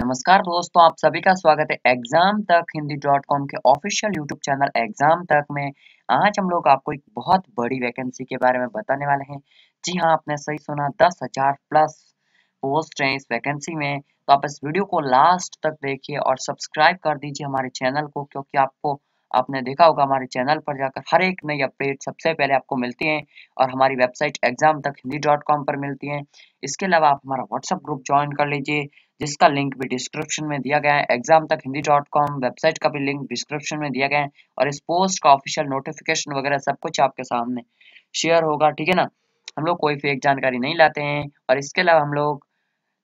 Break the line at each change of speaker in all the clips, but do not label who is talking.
नमस्कार दोस्तों आप सभी का स्वागत है एग्जाम तक हिंदी डॉट कॉम के ऑफिशियल यूट्यूब चैनल एग्जाम तक में आज हम लोग आपको एक बहुत बड़ी वैकेंसी के बारे में बताने वाले हैं जी हाँ आपने सही सुना दस हजार प्लस पोस्ट हैं इस वैकेंसी में तो आप इस वीडियो को लास्ट तक देखिए और सब्सक्राइब कर दीजिए हमारे चैनल को क्योंकि आपको आपने देखा होगा हमारे चैनल पर जाकर हर एक नई अपडेट सबसे पहले आपको मिलती हैं और हमारी वेबसाइट एग्जाम तक हिंदी डॉट कॉम पर मिलती हैं इसके अलावा आप हमारा व्हाट्सअप ग्रुप ज्वाइन कर लीजिए जिसका लिंक भी डिस्क्रिप्शन में दिया गया है एग्जाम तक हिंदी डॉट कॉम वेबसाइट का भी लिंक डिस्क्रिप्शन में दिया गया है और इस पोस्ट का ऑफिशियल नोटिफिकेशन वगैरह सब कुछ आपके सामने शेयर होगा ठीक है ना हम लोग कोई फेक जानकारी नहीं लाते हैं और इसके अलावा हम लोग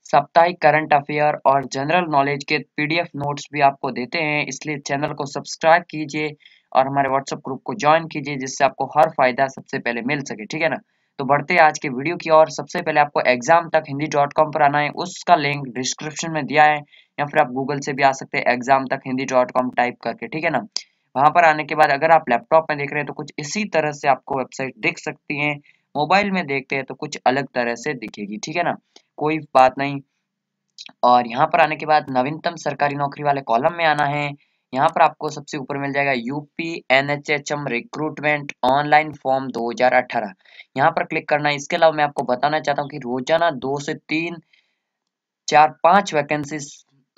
साप्ताहिक करंट अफेयर और जनरल नॉलेज के पीडीएफ नोट्स भी आपको देते हैं इसलिए चैनल को सब्सक्राइब कीजिए और हमारे व्हाट्सएप ग्रुप को ज्वाइन कीजिए जिससे आपको हर फायदा सबसे पहले मिल सके ठीक है ना तो बढ़ते हैं आज के वीडियो की और सबसे पहले आपको एग्जाम तक हिंदी डॉट कॉम पर आना है उसका लिंक डिस्क्रिप्शन में दिया है या फिर आप गूगल से भी आ सकते हैं एग्जाम तक हिंदी डॉट कॉम टाइप करके ठीक है ना वहां पर आने के बाद अगर आप लैपटॉप में देख रहे हैं तो कुछ इसी तरह से आपको वेबसाइट दिख सकती है मोबाइल में देखते हैं तो कुछ अलग तरह से दिखेगी ठीक है ना कोई बात नहीं और यहाँ पर आने के बाद नवीनतम सरकारी नौकरी वाले कॉलम में आना है यहाँ पर आपको सबसे ऊपर मिल जाएगा UP N H H M recruitment online form 2018 यहाँ पर क्लिक करना है इसके अलावा मैं आपको बताना चाहता हूँ कि रोजाना दो से तीन चार पांच वैकेंसी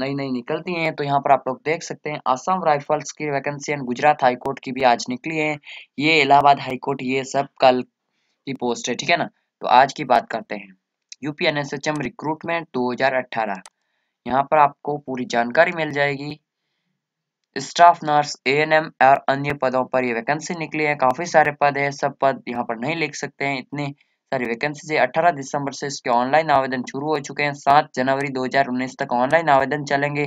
नई नई निकलती हैं तो यहाँ पर आप लोग देख सकते हैं असम राइफल्स की वैकेंसी एंड गुजरात हाईकोर्ट की भी आज निकली है ये इलाहाबाद हाईकोर्ट ये सब कल की पोस्ट है ठीक है ना तो आज की बात करते हैं UP N S H M recruitment दो हजार यहाँ पर आपको पूरी जानकारी मिल जाएगी staff nurse A N M और अन्य पदों पर ये वैकेंसी निकली है काफ़ी सारे पद है सब पद यहाँ पर नहीं लिख सकते हैं इतने सारी वैकेंसी है अठारह दिसंबर से इसके ऑनलाइन आवेदन शुरू हो चुके हैं सात जनवरी 2019 तक ऑनलाइन आवेदन चलेंगे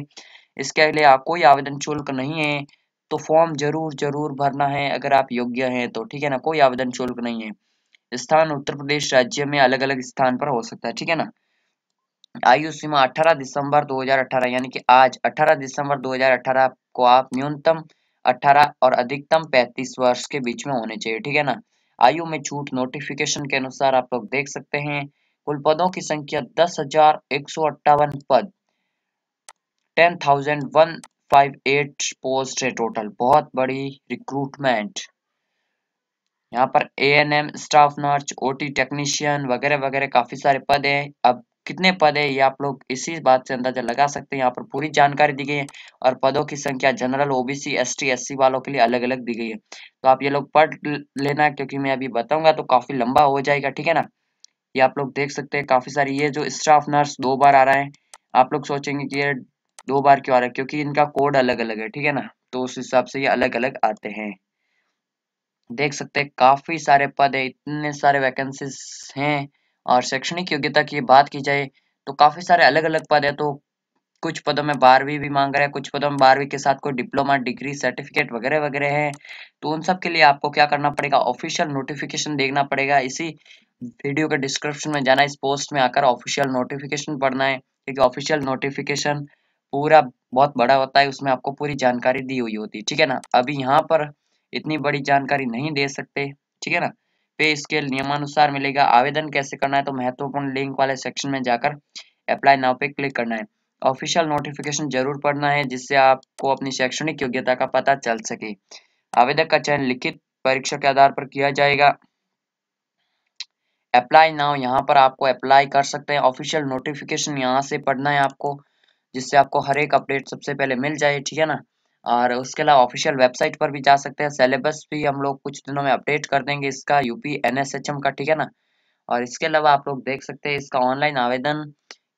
इसके लिए आप कोई आवेदन शुल्क नहीं है तो फॉर्म जरूर जरूर भरना है अगर आप योग्य हैं तो ठीक है ना कोई आवेदन शुल्क नहीं है स्थान उत्तर प्रदेश राज्य में अलग अलग स्थान पर हो सकता है ठीक है ना आयु सीमा 18 दिसंबर 2018 यानी कि आज 18 दिसंबर 2018 को आप न्यूनतम 18 और अधिकतम 35 वर्ष के बीच में होने चाहिए ठीक है ना आयु में छूट नोटिफिकेशन के अनुसार आप लोग देख सकते हैं कुल पदों की संख्या दस हजार एक सौ अट्ठावन पद ten thousand one five eight post है टोटल बहुत बड़ी रिक्रूटमेंट यहाँ पर A N M staff nurse O T technician वगैरह वगैरह काफी सारे पद हैं अब कितने पद है ये आप लोग इसी बात से अंदाजा लगा सकते हैं यहाँ पर पूरी जानकारी दी गई है और पदों की संख्या जनरल ओबीसी एसटी एससी वालों के लिए अलग अलग दी गई है तो आप ये लोग पढ़ लेना क्योंकि मैं अभी बताऊंगा तो काफी लंबा हो जाएगा ठीक है ना ये आप लोग देख सकते हैं काफी सारी ये जो स्टाफ नर्स दो बार आ रहा है आप लोग सोचेंगे कि ये दो बार क्यों आ रहा है क्योंकि इनका कोड अलग अलग है ठीक है ना तो उस हिसाब से ये अलग अलग आते हैं देख सकते हैं काफी सारे पद है इतने सारे वैकेंसीज हैं और शैक्षणिक योग्यता की बात की जाए तो काफी सारे अलग अलग पद है तो कुछ पदों में बारहवीं भी मांग रहे हैं कुछ पदों में बारहवीं के साथ कोई डिप्लोमा डिग्री सर्टिफिकेट वगैरह वगैरह है तो उन सब के लिए आपको क्या करना पड़ेगा ऑफिशियल नोटिफिकेशन देखना पड़ेगा इसी वीडियो के डिस्क्रिप्शन में जाना इस पोस्ट में आकर ऑफिशियल नोटिफिकेशन पढ़ना है क्योंकि ऑफिशियल नोटिफिकेशन पूरा बहुत बड़ा होता है उसमें आपको पूरी जानकारी दी हुई होती है ठीक है ना अभी यहाँ पर इतनी बड़ी जानकारी नहीं दे सकते ठीक है ना पे स्केल नियमानुसार मिलेगा आवेदन कैसे करना है तो महत्वपूर्ण लिंक वाले सेक्शन में जाकर अप्लाई नाव पे क्लिक करना है ऑफिशियल नोटिफिकेशन जरूर पढ़ना है जिससे आपको अपनी शैक्षणिक योग्यता का पता चल सके आवेदक का चयन लिखित परीक्षा के आधार पर किया जाएगा अप्लाई नाउ यहाँ पर आपको अप्लाई कर सकते हैं ऑफिशियल नोटिफिकेशन यहाँ से पढ़ना है आपको जिससे आपको हर एक अपडेट सबसे पहले मिल जाए ठीक है ना और उसके अलावा ऑफिशियल वेबसाइट पर भी जा सकते हैं सिलेबस भी हम लोग कुछ दिनों में अपडेट कर देंगे इसका यूपी एन का ठीक है ना और इसके अलावा आप लोग देख सकते हैं इसका ऑनलाइन आवेदन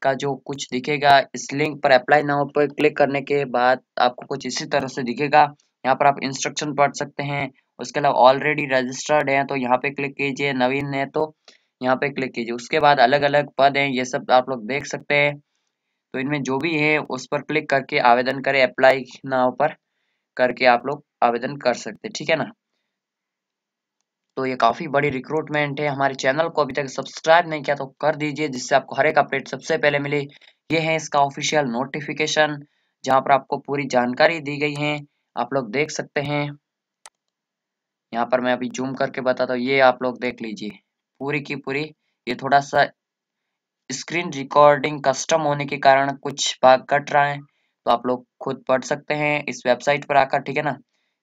का जो कुछ दिखेगा इस लिंक पर अप्लाई नाउ पर क्लिक करने के बाद आपको कुछ इसी तरह से दिखेगा यहाँ पर आप इंस्ट्रक्शन पढ़ सकते हैं उसके अलावा ऑलरेडी रजिस्टर्ड हैं तो यहाँ पे क्लिक कीजिए नवीन है तो यहाँ पे क्लिक कीजिए उसके बाद अलग अलग पद हैं ये सब आप लोग देख सकते हैं तो इनमें जो भी है उस पर क्लिक करके आवेदन करें अप्लाई नाव पर करके आप लोग आवेदन कर सकते हैं ठीक है ना तो ये काफ़ी बड़ी रिक्रूटमेंट है हमारे चैनल को अभी तक सब्सक्राइब नहीं किया तो कर दीजिए जिससे आपको हर एक अपडेट सबसे पहले मिले ये है इसका ऑफिशियल नोटिफिकेशन जहाँ पर आपको पूरी जानकारी दी गई है आप लोग देख सकते हैं यहाँ पर मैं अभी जूम करके बताता हूँ ये आप लोग देख लीजिए पूरी की पूरी ये थोड़ा सा स्क्रीन रिकॉर्डिंग कस्टम होने के कारण कुछ भाग कट रहा है तो आप लोग खुद पढ़ सकते हैं इस वेबसाइट पर आकर ठीक है ना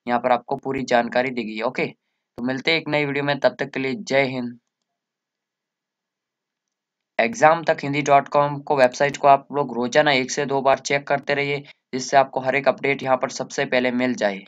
यहाँ पर आपको पूरी जानकारी देगी ओके तो मिलते हैं एक नई वीडियो में तब तक के लिए जय हिंद एग्जाम तक हिंदी डॉट कॉम को वेबसाइट को आप लोग रोजाना एक से दो बार चेक करते रहिए जिससे आपको हर एक अपडेट यहाँ पर सबसे पहले मिल जाए